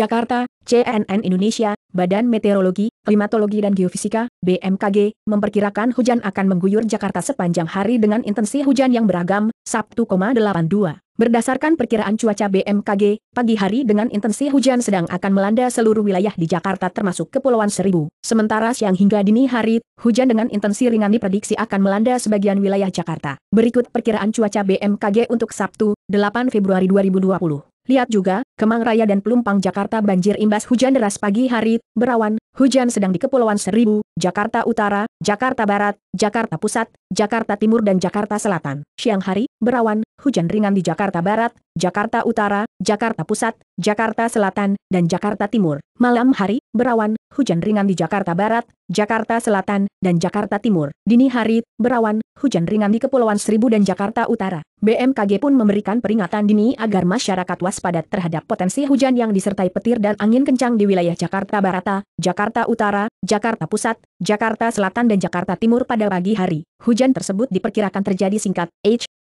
Jakarta, CNN Indonesia, Badan Meteorologi, Klimatologi dan Geofisika, BMKG, memperkirakan hujan akan mengguyur Jakarta sepanjang hari dengan intensi hujan yang beragam, Sabtu, 82. Berdasarkan perkiraan cuaca BMKG, pagi hari dengan intensi hujan sedang akan melanda seluruh wilayah di Jakarta termasuk Kepulauan Seribu. Sementara siang hingga dini hari, hujan dengan intensi ringan diprediksi akan melanda sebagian wilayah Jakarta. Berikut perkiraan cuaca BMKG untuk Sabtu, 8 Februari 2020. Lihat juga, Kemang Raya dan Pelumpang Jakarta banjir imbas hujan deras pagi hari, berawan, hujan sedang di Kepulauan Seribu, Jakarta Utara, Jakarta Barat, Jakarta Pusat, Jakarta Timur dan Jakarta Selatan. Siang hari, berawan, hujan ringan di Jakarta Barat, Jakarta Utara, Jakarta Pusat, Jakarta Selatan, dan Jakarta Timur. Malam hari, berawan, hujan ringan di Jakarta Barat, Jakarta Selatan, dan Jakarta Timur. Dini hari, berawan, hujan ringan di Kepulauan Seribu dan Jakarta Utara. BMKG pun memberikan peringatan dini agar masyarakat waspada terhadap potensi hujan yang disertai petir dan angin kencang di wilayah Jakarta Barat, Jakarta Utara, Jakarta Pusat, Jakarta Selatan dan Jakarta Timur pada pagi hari. Hujan tersebut diperkirakan terjadi singkat, H,